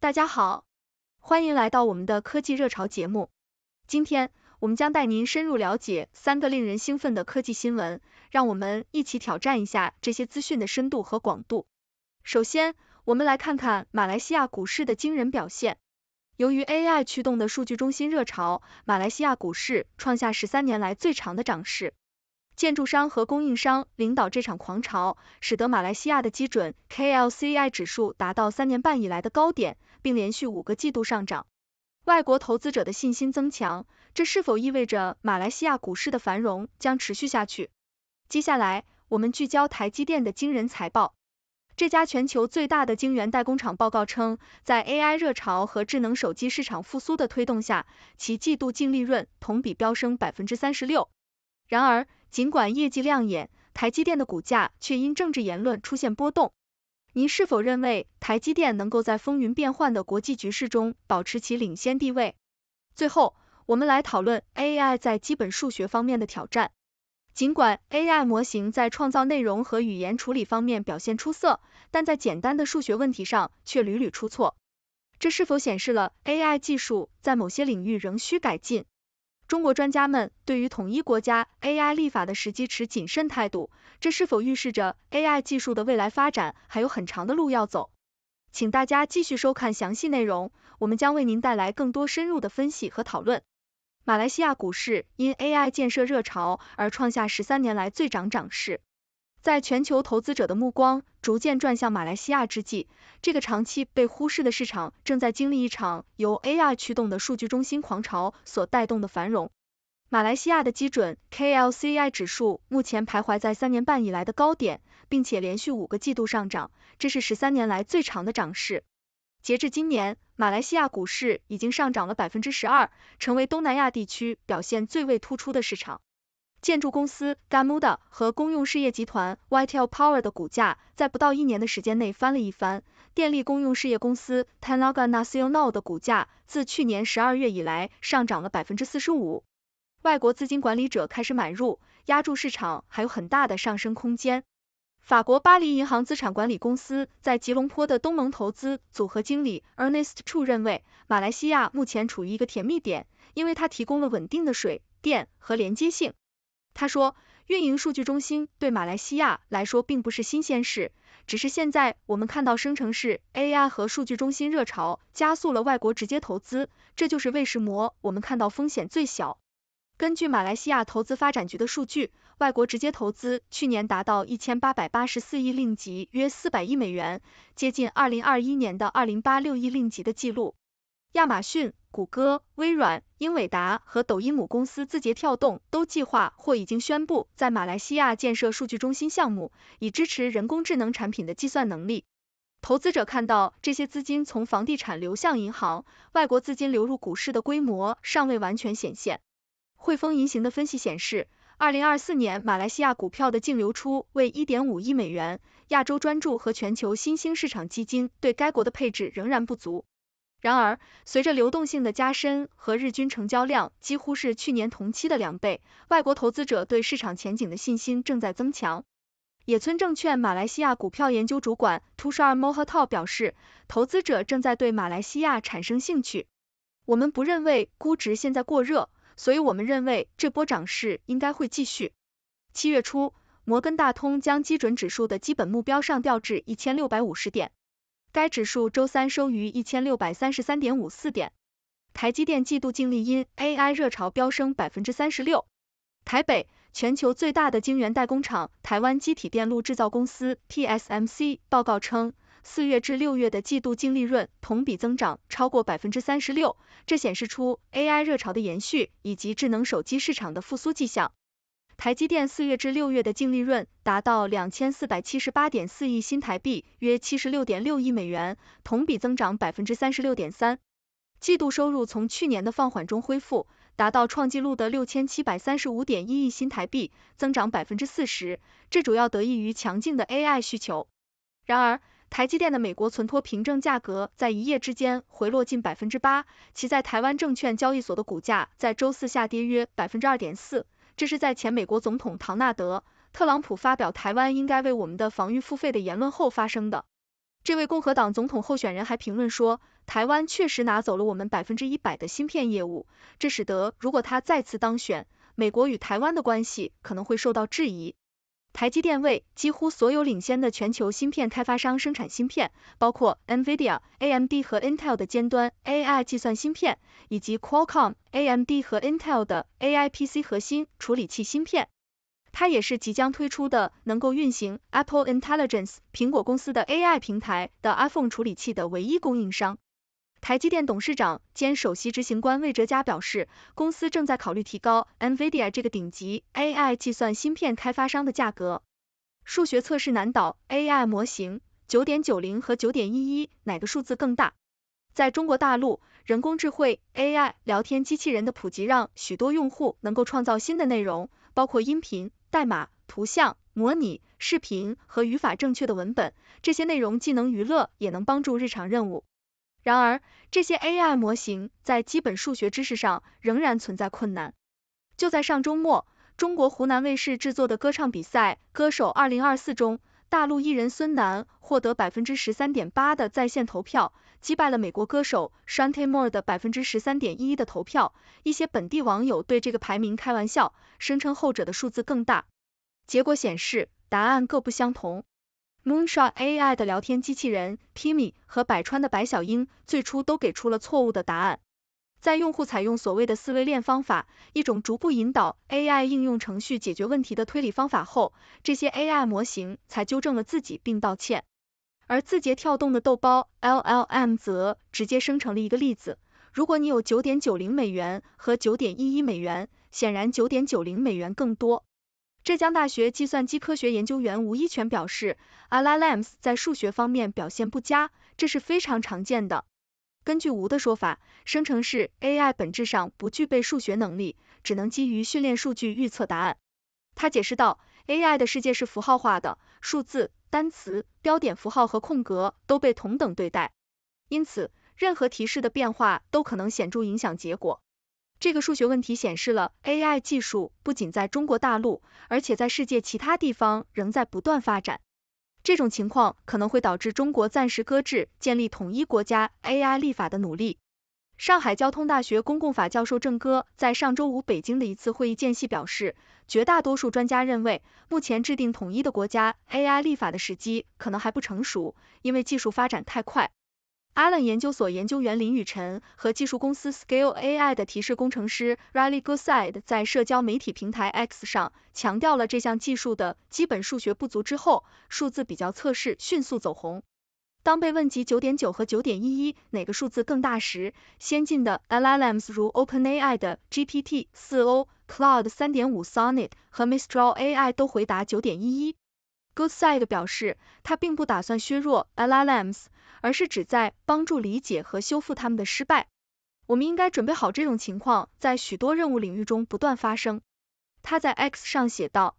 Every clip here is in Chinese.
大家好，欢迎来到我们的科技热潮节目。今天，我们将带您深入了解三个令人兴奋的科技新闻，让我们一起挑战一下这些资讯的深度和广度。首先，我们来看看马来西亚股市的惊人表现。由于 AI 驱动的数据中心热潮，马来西亚股市创下十三年来最长的涨势。建筑商和供应商领导这场狂潮，使得马来西亚的基准 k l c i 指数达到三年半以来的高点，并连续五个季度上涨。外国投资者的信心增强，这是否意味着马来西亚股市的繁荣将持续下去？接下来，我们聚焦台积电的惊人财报。这家全球最大的晶圆代工厂报告称，在 AI 热潮和智能手机市场复苏的推动下，其季度净利润同比飙升百分之三十六。然而，尽管业绩亮眼，台积电的股价却因政治言论出现波动。您是否认为台积电能够在风云变幻的国际局势中保持其领先地位？最后，我们来讨论 AI 在基本数学方面的挑战。尽管 AI 模型在创造内容和语言处理方面表现出色，但在简单的数学问题上却屡屡出错。这是否显示了 AI 技术在某些领域仍需改进？中国专家们对于统一国家 AI 立法的时机持谨慎态度，这是否预示着 AI 技术的未来发展还有很长的路要走？请大家继续收看详细内容，我们将为您带来更多深入的分析和讨论。马来西亚股市因 AI 建设热潮而创下十三年来最涨涨势。在全球投资者的目光逐渐转向马来西亚之际，这个长期被忽视的市场正在经历一场由 AI 驱动的数据中心狂潮所带动的繁荣。马来西亚的基准 k l c i 指数目前徘徊在三年半以来的高点，并且连续五个季度上涨，这是十三年来最长的涨势。截至今年，马来西亚股市已经上涨了百分之十二，成为东南亚地区表现最为突出的市场。建筑公司 Gamuda 和公用事业集团 YTL Power 的股价在不到一年的时间内翻了一番，电力公用事业公司 Tenaga Nasional 的股价自去年十二月以来上涨了百分之四十五。外国资金管理者开始买入，压住市场还有很大的上升空间。法国巴黎银行资产管理公司在吉隆坡的东盟投资组合经理 Ernest Chu 认为，马来西亚目前处于一个甜蜜点，因为它提供了稳定的水电和连接性。他说，运营数据中心对马来西亚来说并不是新鲜事，只是现在我们看到生成式 AI 和数据中心热潮加速了外国直接投资，这就是为什么我们看到风险最小。根据马来西亚投资发展局的数据，外国直接投资去年达到一千八百八十四亿令吉，约四百亿美元，接近二零二一年的二零八六亿令吉的记录。亚马逊。谷歌、微软、英伟达和抖音母公司字节跳动都计划或已经宣布在马来西亚建设数据中心项目，以支持人工智能产品的计算能力。投资者看到这些资金从房地产流向银行，外国资金流入股市的规模尚未完全显现。汇丰银行的分析显示，二零二四年马来西亚股票的净流出为一点五亿美元，亚洲专注和全球新兴市场基金对该国的配置仍然不足。然而，随着流动性的加深和日均成交量几乎是去年同期的两倍，外国投资者对市场前景的信心正在增强。野村证券马来西亚股票研究主管 Tushar m o h a t t y 表示，投资者正在对马来西亚产生兴趣。我们不认为估值现在过热，所以我们认为这波涨势应该会继续。七月初，摩根大通将基准指数的基本目标上调至一千六百五十点。该指数周三收于一千六百三十三点五四点。台积电季度净利因 AI 热潮飙升百分之三十六。台北，全球最大的晶圆代工厂台湾机体电路制造公司 TSMC 报告称，四月至六月的季度净利润同比增长超过百分之三十六，这显示出 AI 热潮的延续以及智能手机市场的复苏迹象。台积电四月至六月的净利润达到两千四百七十八点四亿新台币，约七十六点六亿美元，同比增长百分之三十六点三。季度收入从去年的放缓中恢复，达到创纪录的六千七百三十五点一亿新台币，增长百分之四十，这主要得益于强劲的 AI 需求。然而，台积电的美国存托凭证价格在一夜之间回落近百分之八，其在台湾证券交易所的股价在周四下跌约百分之二点四。这是在前美国总统唐纳德·特朗普发表“台湾应该为我们的防御付费”的言论后发生的。这位共和党总统候选人还评论说，台湾确实拿走了我们百分之一百的芯片业务，这使得如果他再次当选，美国与台湾的关系可能会受到质疑。台积电为几乎所有领先的全球芯片开发商生产芯片，包括 NVIDIA、AMD 和 Intel 的尖端 AI 计算芯片，以及 Qualcomm、AMD 和 Intel 的 AI PC 核心处理器芯片。它也是即将推出的能够运行 Apple Intelligence（ 苹果公司的 AI 平台）的 iPhone 处理器的唯一供应商。台积电董事长兼首席执行官魏哲嘉表示，公司正在考虑提高 NVIDIA 这个顶级 AI 计算芯片开发商的价格。数学测试难倒 AI 模型，九点九零和九点一一哪个数字更大？在中国大陆，人工智能 AI 聊天机器人的普及让许多用户能够创造新的内容，包括音频、代码、图像、模拟、视频和语法正确的文本。这些内容既能娱乐，也能帮助日常任务。然而，这些 AI 模型在基本数学知识上仍然存在困难。就在上周末，中国湖南卫视制作的歌唱比赛《歌手2024》中，大陆艺人孙楠获得百分之十三点八的在线投票，击败了美国歌手 Shanty Moore 的百分之十三点一一的投票。一些本地网友对这个排名开玩笑，声称后者的数字更大。结果显示，答案各不相同。Moonshot AI 的聊天机器人 Timmy 和百川的白小英最初都给出了错误的答案。在用户采用所谓的思维链方法，一种逐步引导 AI 应用程序解决问题的推理方法后，这些 AI 模型才纠正了自己并道歉。而字节跳动的豆包 LLM 则直接生成了一个例子：如果你有9.90美元和9.11美元，显然9.90美元更多。浙江大学计算机科学研究员吴一全表示，Alphams 在数学方面表现不佳，这是非常常见的。根据吴的说法，生成式 AI 本质上不具备数学能力，只能基于训练数据预测答案。他解释道，AI 的世界是符号化的，数字、单词、标点符号和空格都被同等对待，因此任何提示的变化都可能显著影响结果。这个数学问题显示了 AI 技术不仅在中国大陆，而且在世界其他地方仍在不断发展。这种情况可能会导致中国暂时搁置建立统一国家 AI 立法的努力。上海交通大学公共法教授郑戈在上周五北京的一次会议间隙表示，绝大多数专家认为，目前制定统一的国家 AI 立法的时机可能还不成熟，因为技术发展太快。Allen 研究所研究员林雨辰和技术公司 Scale AI 的提示工程师 Riley Goodside 在社交媒体平台 X 上强调了这项技术的基本数学不足之后，数字比较测试迅速走红。当被问及九点九和九点一一哪个数字更大时，先进的 LLMs 如 OpenAI 的 GPT-4o、c l o u d 三3.5 Sonnet 和 mistral AI 都回答九点一一。Goodside 表示，他并不打算削弱 LLMs。而是旨在帮助理解和修复他们的失败。我们应该准备好这种情况在许多任务领域中不断发生。他在 X 上写道。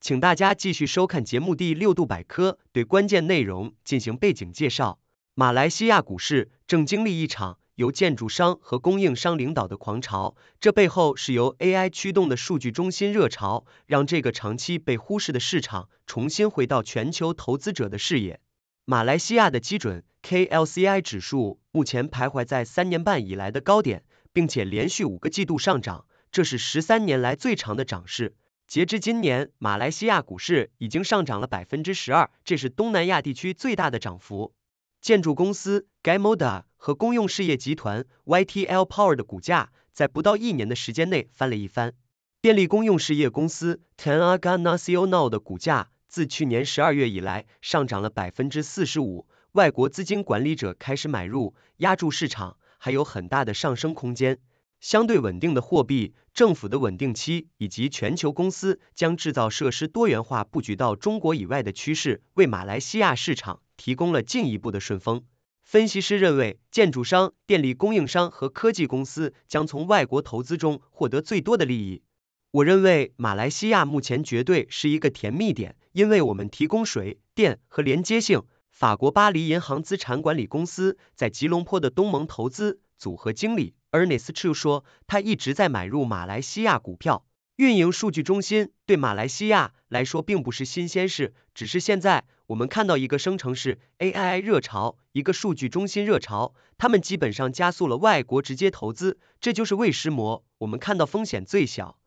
请大家继续收看节目《第六度百科》，对关键内容进行背景介绍。马来西亚股市正经历一场。由建筑商和供应商领导的狂潮，这背后是由 AI 驱动的数据中心热潮，让这个长期被忽视的市场重新回到全球投资者的视野。马来西亚的基准 KLCI 指数目前徘徊在三年半以来的高点，并且连续五个季度上涨，这是十三年来最长的涨势。截至今年，马来西亚股市已经上涨了百分之十二，这是东南亚地区最大的涨幅。建筑公司 g a m o d a 和公用事业集团 YTL Power 的股价在不到一年的时间内翻了一番。电力公用事业公司 Tenaga Nasional 的股价自去年十二月以来上涨了百分之四十五。外国资金管理者开始买入，压住市场还有很大的上升空间。相对稳定的货币、政府的稳定期以及全球公司将制造设施多元化布局到中国以外的趋势，为马来西亚市场提供了进一步的顺风。分析师认为，建筑商、电力供应商和科技公司将从外国投资中获得最多的利益。我认为马来西亚目前绝对是一个甜蜜点，因为我们提供水电和连接性。法国巴黎银行资产管理公司在吉隆坡的东盟投资组合经理 Ernest Chu 说，他一直在买入马来西亚股票。运营数据中心对马来西亚来说并不是新鲜事，只是现在我们看到一个生成式 AI 热潮，一个数据中心热潮，他们基本上加速了外国直接投资，这就是未试模。我们看到风险最小，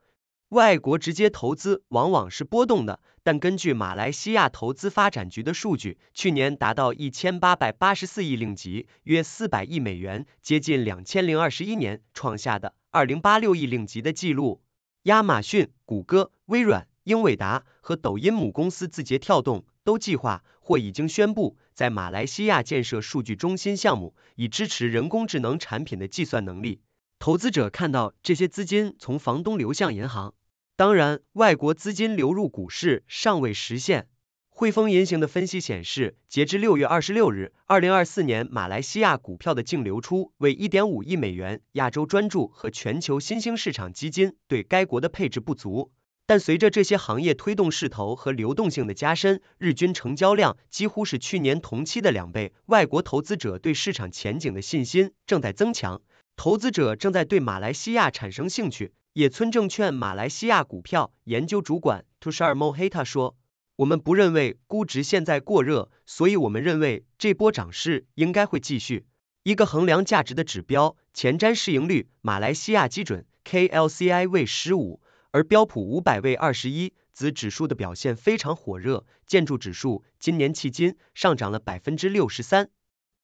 外国直接投资往往是波动的，但根据马来西亚投资发展局的数据，去年达到一千八百八十四亿令吉，约四百亿美元，接近两千零二十一年创下的二零八六亿令吉的记录。亚马逊、谷歌、微软、英伟达和抖音母公司字节跳动都计划或已经宣布在马来西亚建设数据中心项目，以支持人工智能产品的计算能力。投资者看到这些资金从房东流向银行，当然，外国资金流入股市尚未实现。汇丰银行的分析显示，截至六月二十六日，二零二四年马来西亚股票的净流出为一点五亿美元。亚洲专注和全球新兴市场基金对该国的配置不足，但随着这些行业推动势头和流动性的加深，日均成交量几乎是去年同期的两倍。外国投资者对市场前景的信心正在增强，投资者正在对马来西亚产生兴趣。野村证券马来西亚股票研究主管 Tushar Mohita 说。我们不认为估值现在过热，所以我们认为这波涨势应该会继续。一个衡量价值的指标，前瞻市盈率，马来西亚基准 KLCI 位十五，而标普五百位二十一，子指数的表现非常火热。建筑指数今年迄今上涨了百分之六十三。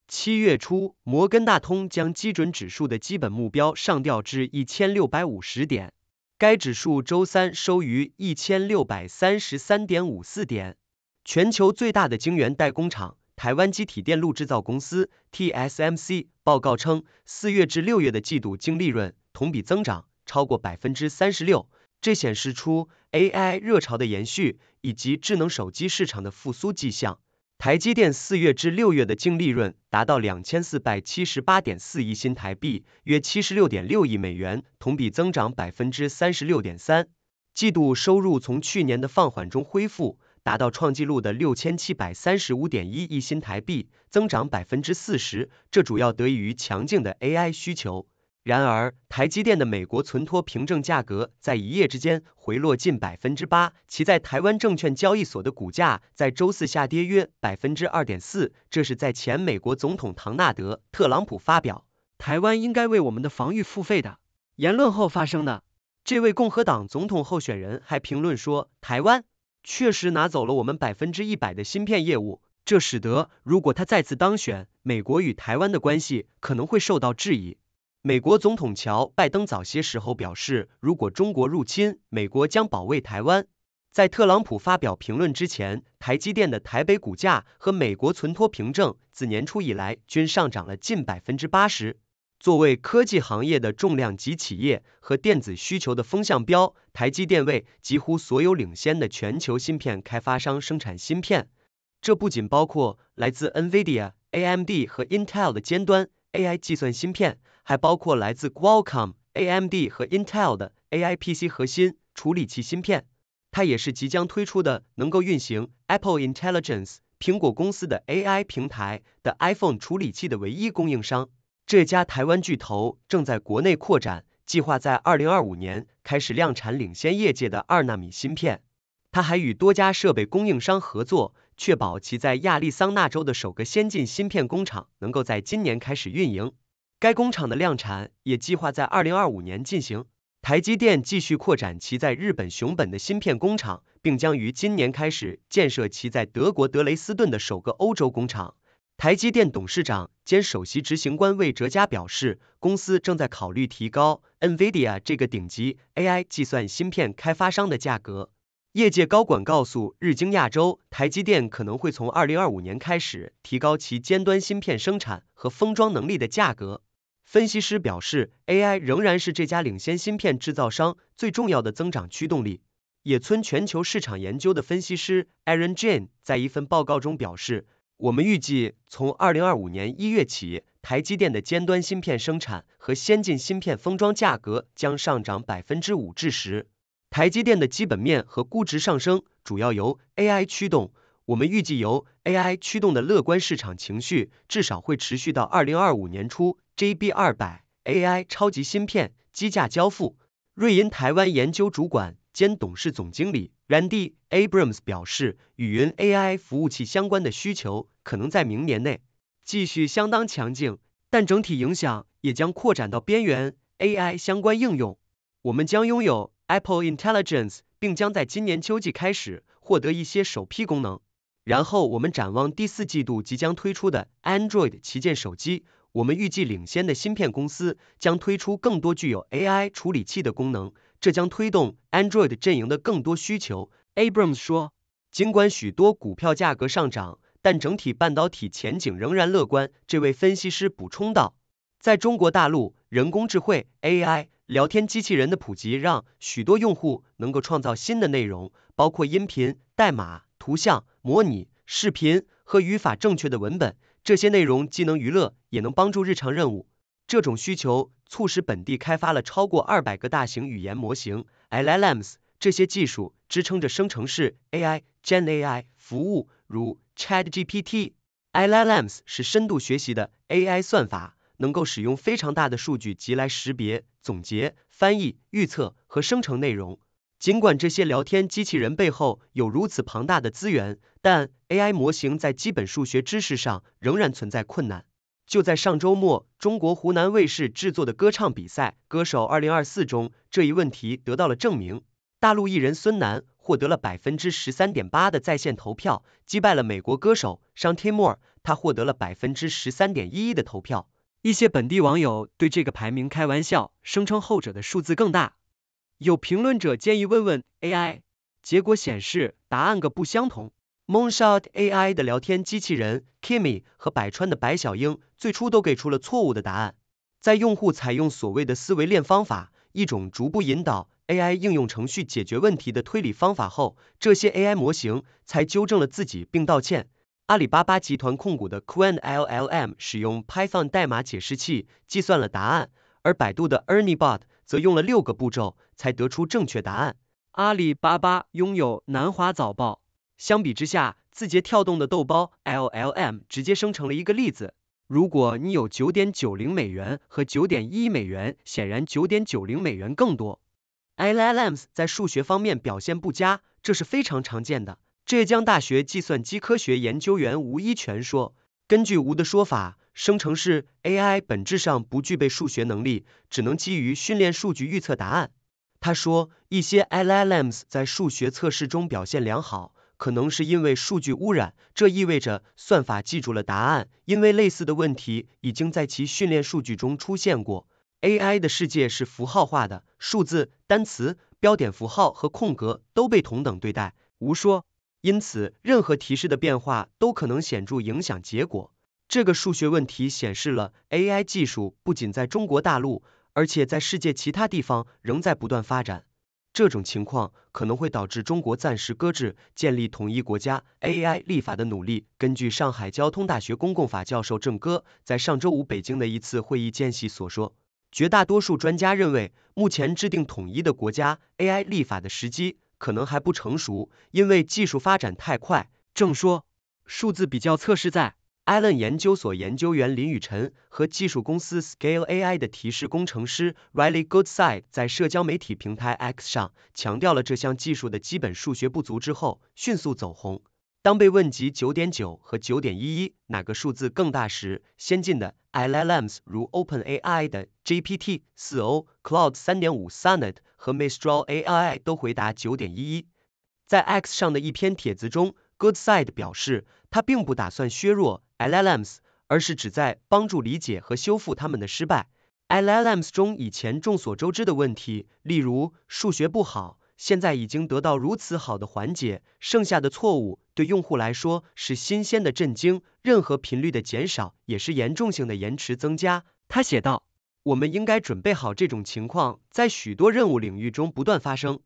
七月初，摩根大通将基准指数的基本目标上调至一千六百五十点。该指数周三收于一千六百三十三点五四点。全球最大的晶圆代工厂台湾机体电路制造公司 TSMC 报告称，四月至六月的季度净利润同比增长超过百分之三十六，这显示出 AI 热潮的延续以及智能手机市场的复苏迹象。台积电四月至六月的净利润达到两千四百七十八点四亿新台币，约七十六点六亿美元，同比增长百分之三十六点三。季度收入从去年的放缓中恢复，达到创纪录的六千七百三十五点一亿新台币，增长百分之四十。这主要得益于强劲的 AI 需求。然而，台积电的美国存托凭证价格在一夜之间回落近百分之八，其在台湾证券交易所的股价在周四下跌约百分之二点四。这是在前美国总统唐纳德·特朗普发表“台湾应该为我们的防御付费”的言论后发生的。这位共和党总统候选人还评论说：“台湾确实拿走了我们百分之一百的芯片业务，这使得如果他再次当选，美国与台湾的关系可能会受到质疑。”美国总统乔·拜登早些时候表示，如果中国入侵，美国将保卫台湾。在特朗普发表评论之前，台积电的台北股价和美国存托凭证自年初以来均上涨了近百分之八十。作为科技行业的重量级企业，和电子需求的风向标，台积电为几乎所有领先的全球芯片开发商生产芯片。这不仅包括来自 NVIDIA、AMD 和 Intel 的尖端 AI 计算芯片。还包括来自 Qualcomm、AMD 和 Intel 的 AI PC 核心处理器芯片。它也是即将推出的能够运行 Apple Intelligence（ 苹果公司的 AI 平台）的 iPhone 处理器的唯一供应商。这家台湾巨头正在国内扩展，计划在2025年开始量产领先业界的二纳米芯片。它还与多家设备供应商合作，确保其在亚利桑那州的首个先进芯片工厂能够在今年开始运营。该工厂的量产也计划在二零二五年进行。台积电继续扩展其在日本熊本的芯片工厂，并将于今年开始建设其在德国德雷斯顿的首个欧洲工厂。台积电董事长兼首席执行官魏哲嘉表示，公司正在考虑提高 NVIDIA 这个顶级 AI 计算芯片开发商的价格。业界高管告诉日经亚洲，台积电可能会从二零二五年开始提高其尖端芯片生产和封装能力的价格。分析师表示，AI 仍然是这家领先芯片制造商最重要的增长驱动力。野村全球市场研究的分析师 Aaron Jain 在一份报告中表示：“我们预计，从2025年1月起，台积电的尖端芯片生产和先进芯片封装价格将上涨百分之五至十。台积电的基本面和估值上升主要由 AI 驱动。我们预计由 AI 驱动的乐观市场情绪至少会持续到2025年初。” JB 二百 AI 超级芯片机架交付。瑞银台湾研究主管兼董事总经理 Randy Abrams 表示，与云 AI 服务器相关的需求可能在明年内继续相当强劲，但整体影响也将扩展到边缘 AI 相关应用。我们将拥有 Apple Intelligence，并将在今年秋季开始获得一些首批功能。然后我们展望第四季度即将推出的 Android 旗舰手机。我们预计领先的芯片公司将推出更多具有 AI 处理器的功能，这将推动 Android 阵营的更多需求，Abrams 说。尽管许多股票价格上涨，但整体半导体前景仍然乐观，这位分析师补充道。在中国大陆，人工智能 AI 聊天机器人的普及让许多用户能够创造新的内容，包括音频、代码、图像、模拟视频和语法正确的文本。这些内容既能娱乐，也能帮助日常任务。这种需求促使本地开发了超过二百个大型语言模型 （LLMs）。这些技术支撑着生成式 AI（GenAI） 服务，如 ChatGPT。LLMs 是深度学习的 AI 算法，能够使用非常大的数据集来识别、总结、翻译、预测和生成内容。尽管这些聊天机器人背后有如此庞大的资源，但 AI 模型在基本数学知识上仍然存在困难。就在上周末，中国湖南卫视制作的歌唱比赛《歌手2024》中，这一问题得到了证明。大陆艺人孙楠获得了百分之十三点八的在线投票，击败了美国歌手 Shanti Moore，他获得了百分之十三点一一的投票。一些本地网友对这个排名开玩笑，声称后者的数字更大。有评论者建议问问 AI，结果显示答案各不相同。Moonshot AI 的聊天机器人 Kimmy 和百川的白小英最初都给出了错误的答案。在用户采用所谓的“思维链”方法，一种逐步引导 AI 应用程序解决问题的推理方法后，这些 AI 模型才纠正了自己并道歉。阿里巴巴集团控股的 q u a n LLM 使用 Python 代码解释器计算了答案，而百度的 Ernie Bot。则用了六个步骤才得出正确答案。阿里巴巴拥有南华早报。相比之下，字节跳动的豆包 LLM 直接生成了一个例子。如果你有九点九零美元和九点一美元，显然九点九零美元更多。LLMs 在数学方面表现不佳，这是非常常见的。浙江大学计算机科学研究员吴一全说，根据吴的说法。生成式 AI 本质上不具备数学能力，只能基于训练数据预测答案。他说，一些 LLMs 在数学测试中表现良好，可能是因为数据污染，这意味着算法记住了答案，因为类似的问题已经在其训练数据中出现过。AI 的世界是符号化的，数字、单词、标点符号和空格都被同等对待。无说，因此任何提示的变化都可能显著影响结果。这个数学问题显示了 AI 技术不仅在中国大陆，而且在世界其他地方仍在不断发展。这种情况可能会导致中国暂时搁置建立统一国家 AI 立法的努力。根据上海交通大学公共法教授郑戈在上周五北京的一次会议间隙所说，绝大多数专家认为，目前制定统一的国家 AI 立法的时机可能还不成熟，因为技术发展太快。郑说：“数字比较测试在。” Allen 研究所研究员林雨辰和技术公司 Scale AI 的提示工程师 Riley Goodside 在社交媒体平台 X 上强调了这项技术的基本数学不足之后，迅速走红。当被问及九点九和九点一一哪个数字更大时，先进的 AI Labs 如 OpenAI 的 GPT-4o、Cloud 3.5 Sonnet 和 Mistral AI 都回答九点一一。在 X 上的一篇帖子中，Goodside 表示，他并不打算削弱 LLMs，而是旨在帮助理解和修复它们的失败。LLMs 中以前众所周知的问题，例如数学不好，现在已经得到如此好的缓解，剩下的错误对用户来说是新鲜的震惊。任何频率的减少也是严重性的延迟增加。他写道，我们应该准备好这种情况在许多任务领域中不断发生。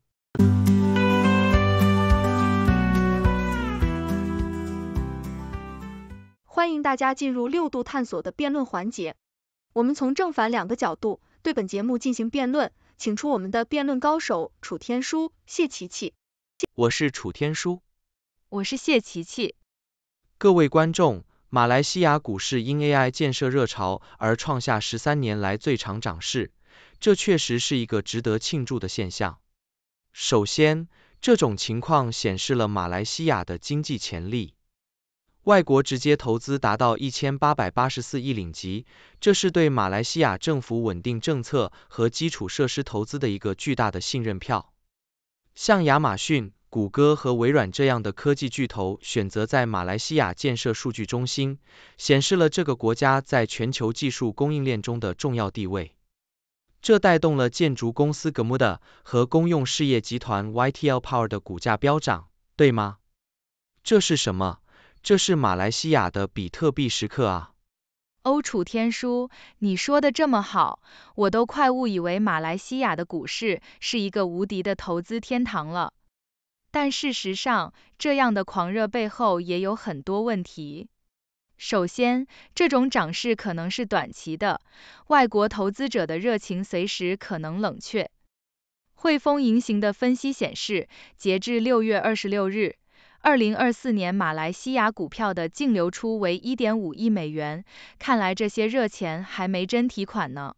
欢迎大家进入六度探索的辩论环节，我们从正反两个角度对本节目进行辩论，请出我们的辩论高手楚天舒、谢琪琪。我是楚天舒。我是谢琪琪。各位观众，马来西亚股市因 AI 建设热潮而创下十三年来最长涨势，这确实是一个值得庆祝的现象。首先，这种情况显示了马来西亚的经济潜力。外国直接投资达到一千八百八十四亿领吉，这是对马来西亚政府稳定政策和基础设施投资的一个巨大的信任票。像亚马逊、谷歌和微软这样的科技巨头选择在马来西亚建设数据中心，显示了这个国家在全球技术供应链中的重要地位。这带动了建筑公司格木的和公用事业集团 YTL Power 的股价飙涨，对吗？这是什么？这是马来西亚的比特币时刻啊！欧楚天书，你说的这么好，我都快误以为马来西亚的股市是一个无敌的投资天堂了。但事实上，这样的狂热背后也有很多问题。首先，这种涨势可能是短期的，外国投资者的热情随时可能冷却。汇丰银行的分析显示，截至六月二十六日。二零二四年马来西亚股票的净流出为一点五亿美元，看来这些热钱还没真提款呢。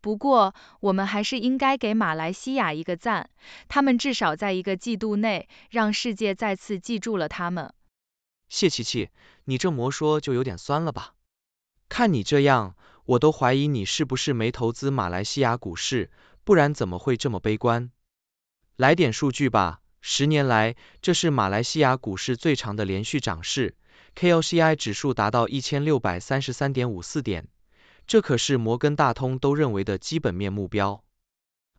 不过，我们还是应该给马来西亚一个赞，他们至少在一个季度内让世界再次记住了他们。谢琪琪，你这魔说就有点酸了吧？看你这样，我都怀疑你是不是没投资马来西亚股市，不然怎么会这么悲观？来点数据吧。十年来，这是马来西亚股市最长的连续涨势，KLCI 指数达到一千六百三十三点五四点，这可是摩根大通都认为的基本面目标。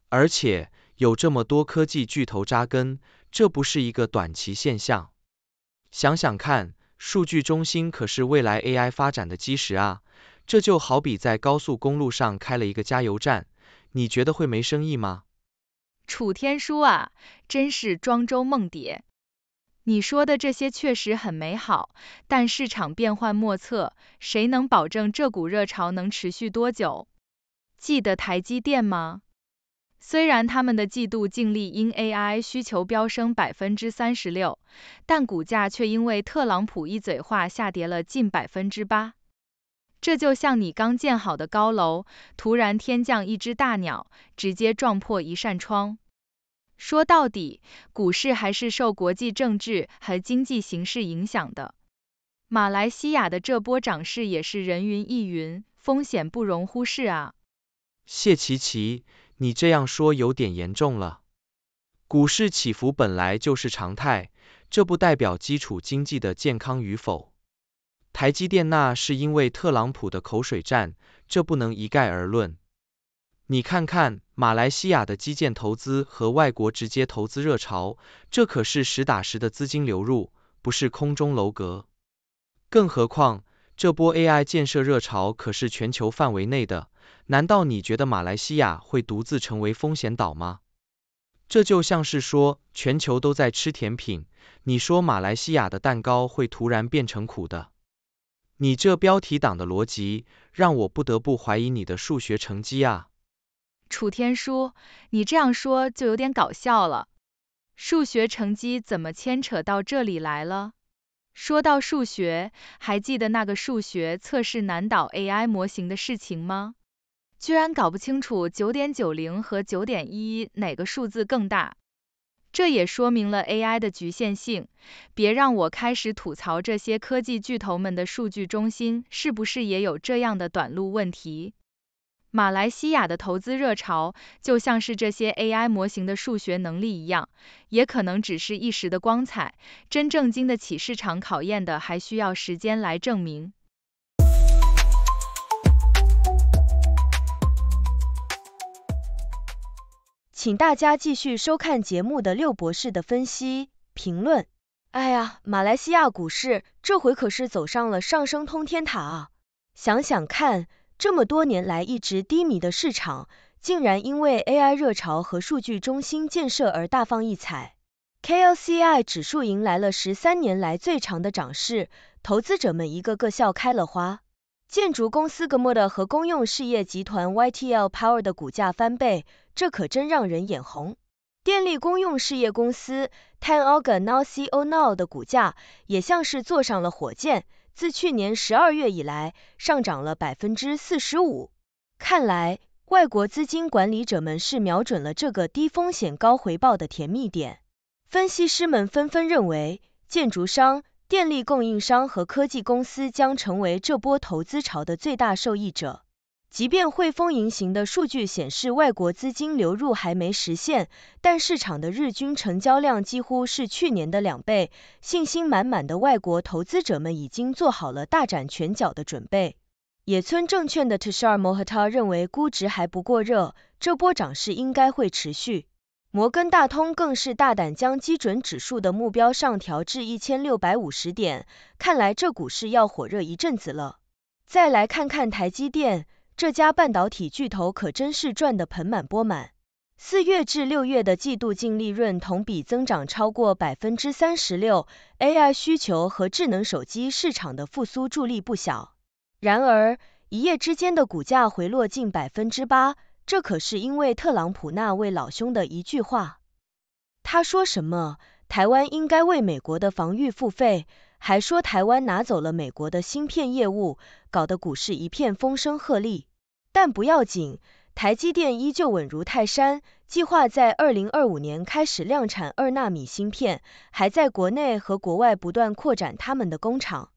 而且有这么多科技巨头扎根，这不是一个短期现象。想想看，数据中心可是未来 AI 发展的基石啊，这就好比在高速公路上开了一个加油站，你觉得会没生意吗？楚天舒啊，真是庄周梦蝶。你说的这些确实很美好，但市场变幻莫测，谁能保证这股热潮能持续多久？记得台积电吗？虽然他们的季度净利因 AI 需求飙升百分之三十六，但股价却因为特朗普一嘴话下跌了近百分之八。这就像你刚建好的高楼，突然天降一只大鸟，直接撞破一扇窗。说到底，股市还是受国际政治和经济形势影响的。马来西亚的这波涨势也是人云亦云，风险不容忽视啊。谢琪琪，你这样说有点严重了。股市起伏本来就是常态，这不代表基础经济的健康与否。台积电那是因为特朗普的口水战，这不能一概而论。你看看马来西亚的基建投资和外国直接投资热潮，这可是实打实的资金流入，不是空中楼阁。更何况这波 AI 建设热潮可是全球范围内的，难道你觉得马来西亚会独自成为风险岛吗？这就像是说全球都在吃甜品，你说马来西亚的蛋糕会突然变成苦的？你这标题党的逻辑，让我不得不怀疑你的数学成绩啊！楚天舒，你这样说就有点搞笑了。数学成绩怎么牵扯到这里来了？说到数学，还记得那个数学测试难倒 AI 模型的事情吗？居然搞不清楚九点九零和九点一哪个数字更大？这也说明了 AI 的局限性。别让我开始吐槽这些科技巨头们的数据中心，是不是也有这样的短路问题？马来西亚的投资热潮，就像是这些 AI 模型的数学能力一样，也可能只是一时的光彩。真正经得起市场考验的，还需要时间来证明。请大家继续收看节目的六博士的分析评论。哎呀，马来西亚股市这回可是走上了上升通天塔啊！想想看，这么多年来一直低迷的市场，竟然因为 AI 热潮和数据中心建设而大放异彩。KLCI 指数迎来了十三年来最长的涨势，投资者们一个个笑开了花。建筑公司格莫德和公用事业集团 YTL Power 的股价翻倍。这可真让人眼红。电力公用事业公司 Tenaga n a s i o n a w 的股价也像是坐上了火箭，自去年十二月以来上涨了百分之四十五。看来，外国资金管理者们是瞄准了这个低风险高回报的甜蜜点。分析师们纷纷认为，建筑商、电力供应商和科技公司将成为这波投资潮的最大受益者。即便汇丰银行的数据显示外国资金流入还没实现，但市场的日均成交量几乎是去年的两倍。信心满满的外国投资者们已经做好了大展拳脚的准备。野村证券的 t a s h a r Mohata 认为估值还不过热，这波涨势应该会持续。摩根大通更是大胆将基准指数的目标上调至一千六百五十点，看来这股市要火热一阵子了。再来看看台积电。这家半导体巨头可真是赚得盆满钵满，四月至六月的季度净利润同比增长超过百分之三十六，AI 需求和智能手机市场的复苏助力不小。然而，一夜之间的股价回落近百分之八，这可是因为特朗普那位老兄的一句话。他说什么？台湾应该为美国的防御付费。还说台湾拿走了美国的芯片业务，搞得股市一片风声鹤唳。但不要紧，台积电依旧稳如泰山，计划在二零二五年开始量产二纳米芯片，还在国内和国外不断扩展他们的工厂。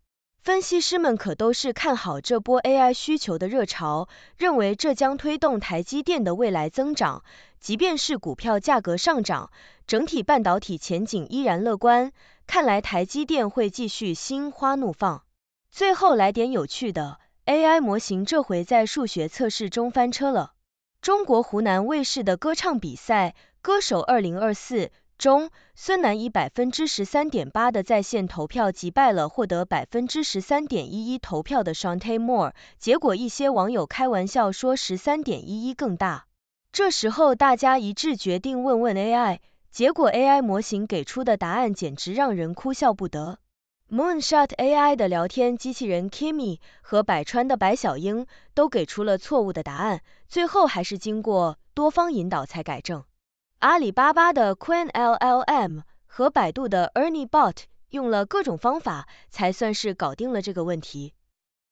分析师们可都是看好这波 AI 需求的热潮，认为这将推动台积电的未来增长。即便是股票价格上涨，整体半导体前景依然乐观。看来台积电会继续心花怒放。最后来点有趣的，AI 模型这回在数学测试中翻车了。中国湖南卫视的歌唱比赛《歌手2024》中，孙楠以百分之十三点八的在线投票击败了获得百分之十三点一一投票的 Shantae Moore。结果一些网友开玩笑说十三点一一更大。这时候，大家一致决定问问 AI，结果 AI 模型给出的答案简直让人哭笑不得。Moonshot AI 的聊天机器人 k i m i 和百川的白小英都给出了错误的答案，最后还是经过多方引导才改正。阿里巴巴的 Qwen LLM 和百度的 Ernie Bot 用了各种方法，才算是搞定了这个问题。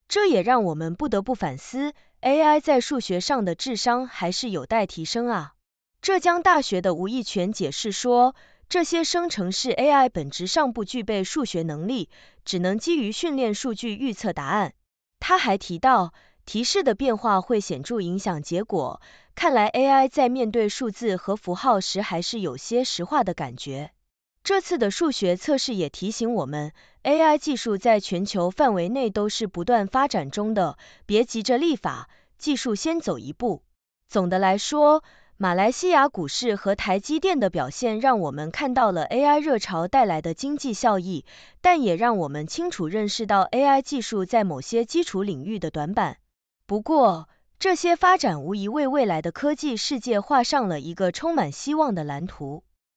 这也让我们不得不反思。AI 在数学上的智商还是有待提升啊。浙江大学的吴义全解释说，这些生成式 AI 本质上不具备数学能力，只能基于训练数据预测答案。他还提到，提示的变化会显著影响结果。看来 AI 在面对数字和符号时，还是有些石化的感觉。这次的数学测试也提醒我们，AI 技术在全球范围内都是不断发展中的，别急着立法，技术先走一步。总的来说，马来西亚股市和台积电的表现让我们看到了 AI 热潮带来的经济效益，但也让我们清楚认识到 AI 技术在某些基础领域的短板。不过，这些发展无疑为未来的科技世界画上了一个充满希望的蓝图。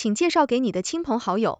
请介绍给你的亲朋好友。